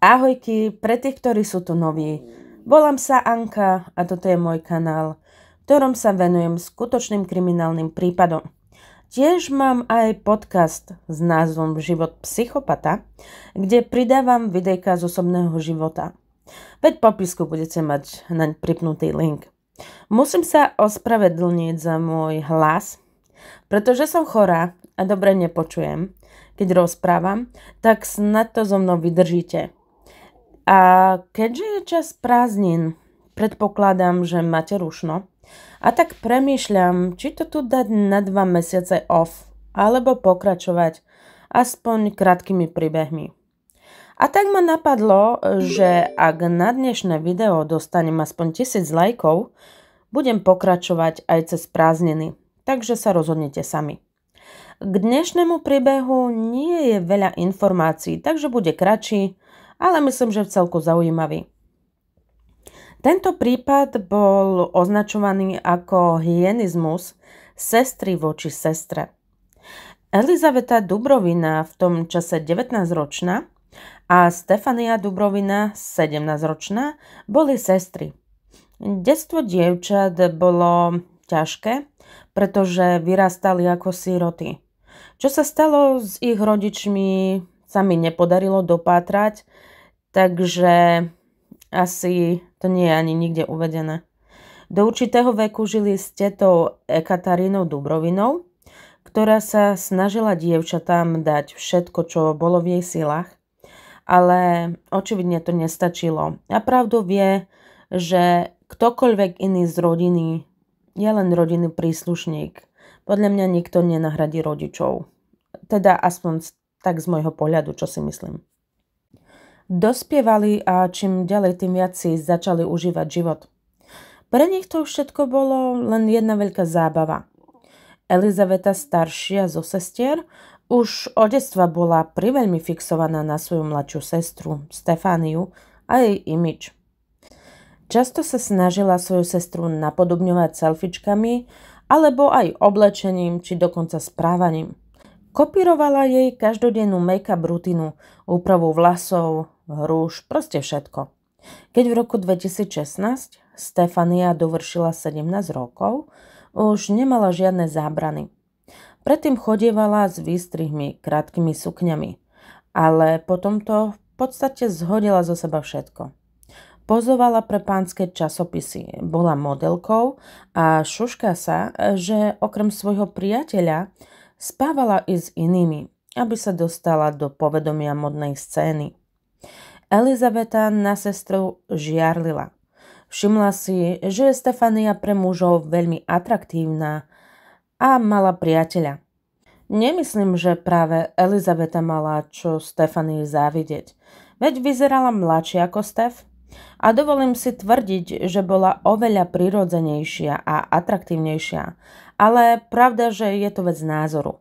Ahojky, pre tých, ktorí sú tu noví. Volám sa Anka a toto je môj kanál, ktorom sa venujem skutočným kriminálnym prípadom. Tiež mám aj podcast s názvom Život psychopata, kde pridávam videjka z osobného života. Veď popisku budete mať naň pripnutý link. Musím sa ospravedlniť za môj hlas, pretože som chorá a dobre nepočujem, keď rozprávam, tak snad to so mnou vydržíte. A keďže je čas prázdnin, predpokladám, že máte rušno. A tak premýšľam, či to tu dať na dva mesiace off, alebo pokračovať aspoň krátkými príbehmi. A tak ma napadlo, že ak na dnešné video dostanem aspoň 1000 lajkov, budem pokračovať aj cez prázdniny, takže sa rozhodnete sami. K dnešnému príbehu nie je veľa informácií, takže bude kratší ale myslím, že v celku zaujímavý. Tento prípad bol označovaný ako hyenizmus sestry voči sestre. Elizaveta Dubrovina v tom čase 19-ročná a Stefania Dubrovina 17-ročná boli sestry. Detstvo dievčat bolo ťažké, pretože vyrastali ako síroty. Čo sa stalo s ich rodičmi, sa mi nepodarilo dopátrať, takže asi to nie je ani nikde uvedené. Do určitého veku žili s tetou Ekatarínou Dubrovinou, ktorá sa snažila dievčatám dať všetko, čo bolo v jej silách, ale očividne to nestačilo. A pravdu vie, že ktokoľvek iný z rodiny je len rodinný príslušník. Podľa mňa nikto nenahradí rodičov. Teda aspoň tak z môjho pohľadu, čo si myslím. Dospievali a čím ďalej, tým viac si začali užívať život. Pre nich to všetko bolo len jedna veľká zábava. Elizaveta staršia zo sestier už od detstva bola priveľmi fixovaná na svoju mladšiu sestru, Stefániu, a jej imič. Často sa snažila svoju sestru napodobňovať selfičkami alebo aj oblečením či dokonca správaním. Kopírovala jej každodennú make-up rutinu, úpravu vlasov, rúž, proste všetko. Keď v roku 2016 Stefania dovršila 17 rokov, už nemala žiadne zábrany. Predtým chodievala s výstrihmi, krátkými sukňami, ale potom to v podstate zhodila zo seba všetko. Pozovala pre pánske časopisy, bola modelkou a šušká sa, že okrem svojho priateľa Spávala i s inými, aby sa dostala do povedomia modnej scény. Elizaveta na sestru žiarlila. Všimla si, že je Stefania pre mužov veľmi atraktívna a mala priateľa. Nemyslím, že práve Elizaveta mala čo Stefanii závidieť, veď vyzerala mladšie ako Stef a dovolím si tvrdiť, že bola oveľa prirodzenejšia a atraktívnejšia, ale pravda, že je to vec názoru.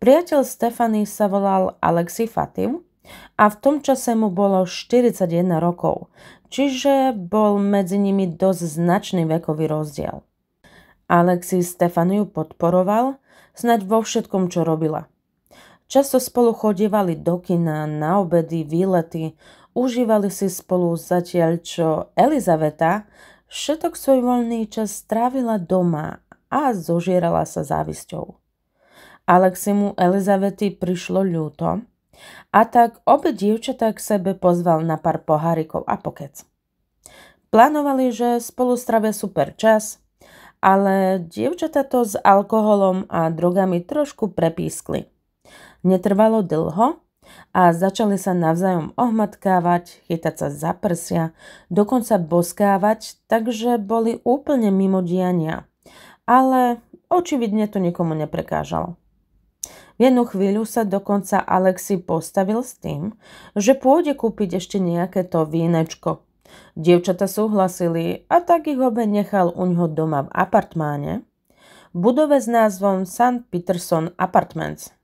Priateľ Stefany sa volal Alexi Fatim a v tom čase mu bolo 41 rokov, čiže bol medzi nimi dosť značný vekový rozdiel. Alexi Stefaniu podporoval, snaď vo všetkom, čo robila. Často spolu chodievali do kina, na obedy, výlety, užívali si spolu zatiaľ, čo Elizaveta všetok svoj voľný čas strávila doma a zožierala sa závisťou. Aleximu Elizavety prišlo ľúto a tak obe dievčatá k sebe pozval na pár pohárikov a pokec. Plánovali, že spolu strávia super čas, ale dievčatá to s alkoholom a drogami trošku prepískli. Netrvalo dlho a začali sa navzájom ohmatkávať, chytať sa za prsia, dokonca boskávať, takže boli úplne mimo diania. Ale očividne to nikomu neprekážalo. V jednu chvíľu sa dokonca Alexi postavil s tým, že pôjde kúpiť ešte nejaké to vínečko. Dievčata súhlasili a tak ich obe nechal u ňoho doma v apartmáne, budove s názvom St. Peterson Apartments –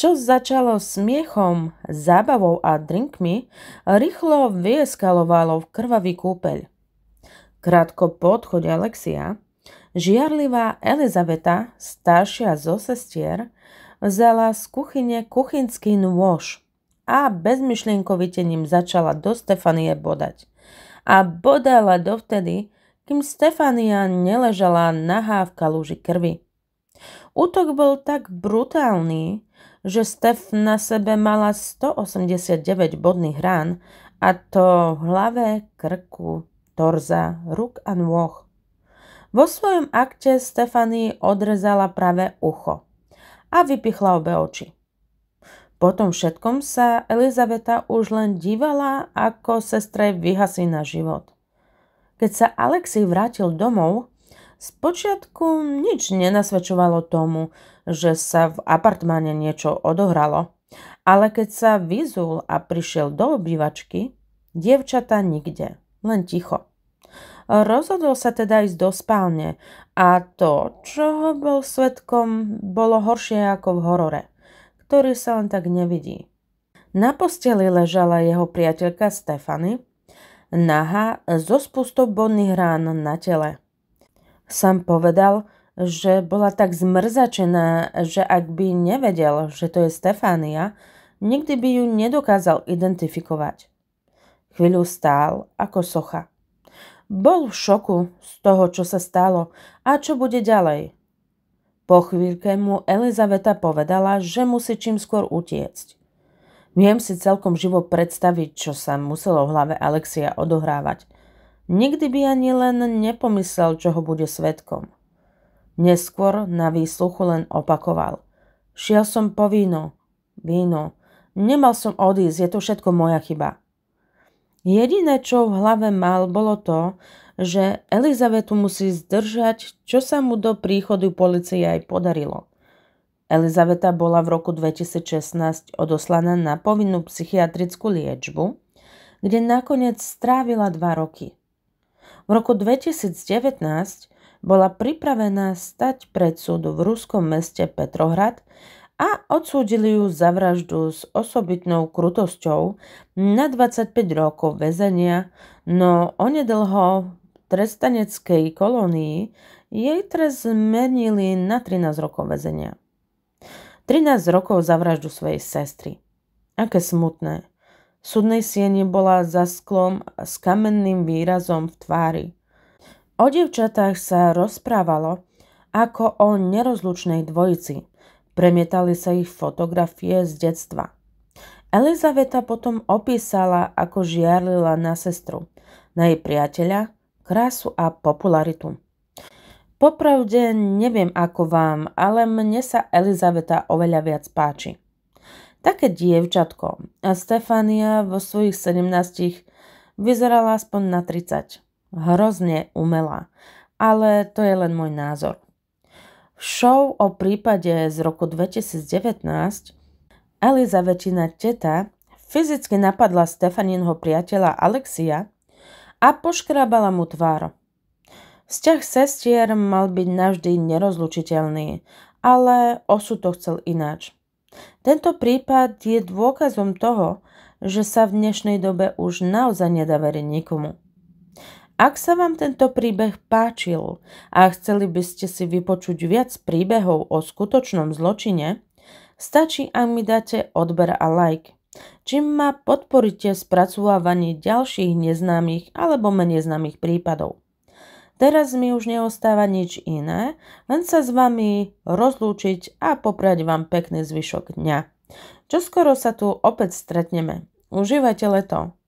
čo začalo smiechom, zábavou a drinkmi, rýchlo vyeskalovalo v krvavý kúpeľ. Krátko po odchode Alexia, žiarlivá Elizaveta, staršia zo sestier, vzala z kuchyne kuchynský nôž a bezmyšlienkovite ním začala do Stefanie bodať. A bodala dovtedy, kým Stefania neležala nahá v kalúži krvi. Útok bol tak brutálny, že Steph na sebe mala 189 bodných rán a to v hlave, krku, torza, ruk a nôh. Vo svojom akte Stefany odrezala práve ucho a vypichla obe oči. Po tom všetkom sa Elizaveta už len dívala, ako sestre vyhasí na život. Keď sa Alexi vrátil domov, Spočiatku nič nenasvedčovalo tomu, že sa v apartmáne niečo odohralo. Ale keď sa vyzul a prišiel do obývačky, dievčata nikde, len ticho. Rozhodol sa teda ísť do spálne a to, čo bol svetkom, bolo horšie ako v horore, ktorý sa len tak nevidí. Na posteli ležala jeho priateľka Stefany, nahá so spustou bodných rán na tele. Sam povedal, že bola tak zmrzačená, že ak by nevedel, že to je Stefánia, nikdy by ju nedokázal identifikovať. Chvíľu stál ako socha. Bol v šoku z toho, čo sa stalo a čo bude ďalej. Po chvíľke mu Elizaveta povedala, že musí čím skôr utiecť. Viem si celkom živo predstaviť, čo sa muselo v hlave Alexia odohrávať – Nikdy by ani len nepomyslel, čo ho bude svetkom. Neskôr na výsluchu len opakoval. Šiel som po víno. Víno. Nemal som odísť, je to všetko moja chyba. Jediné, čo v hlave mal, bolo to, že Elizavetu musí zdržať, čo sa mu do príchodu policie aj podarilo. Elizaveta bola v roku 2016 odoslaná na povinnú psychiatrickú liečbu, kde nakoniec strávila dva roky. V roku 2019 bola pripravená stať pred súdu v ruskom meste Petrohrad a odsúdili ju za vraždu s osobitnou krutosťou na 25 rokov väzenia, no onedlho v trestaneckej kolónii jej trest zmenili na 13 rokov väzenia. 13 rokov za vraždu svojej sestry. Aké smutné. V súdnej sieni bola za sklom s kamenným výrazom v tvári. O devčatách sa rozprávalo ako o nerozlučnej dvojici. Premietali sa ich fotografie z detstva. Elizaveta potom opísala, ako žiarlila na sestru, na jej priateľa, krásu a popularitu. Popravde neviem ako vám, ale mne sa Elizaveta oveľa viac páči. Také dievčatko. A Stefania vo svojich 17 vyzerala aspoň na 30. Hrozne umelá. Ale to je len môj názor. V show o prípade z roku 2019 väčšina teta fyzicky napadla Stefaninho priateľa Alexia a poškrábala mu tvár. Vzťah sestier mal byť navždy nerozlučiteľný, ale osud to chcel ináč. Tento prípad je dôkazom toho, že sa v dnešnej dobe už naozaj nedá veriť nikomu. Ak sa vám tento príbeh páčil a chceli by ste si vypočuť viac príbehov o skutočnom zločine, stačí, ak mi dáte odber a like. Čím ma podporíte spracovávanie ďalších neznámych alebo menej známych prípadov. Teraz mi už neostáva nič iné, len sa s vami rozlúčiť a poprať vám pekný zvyšok dňa. Čoskoro sa tu opäť stretneme. Užívajte leto.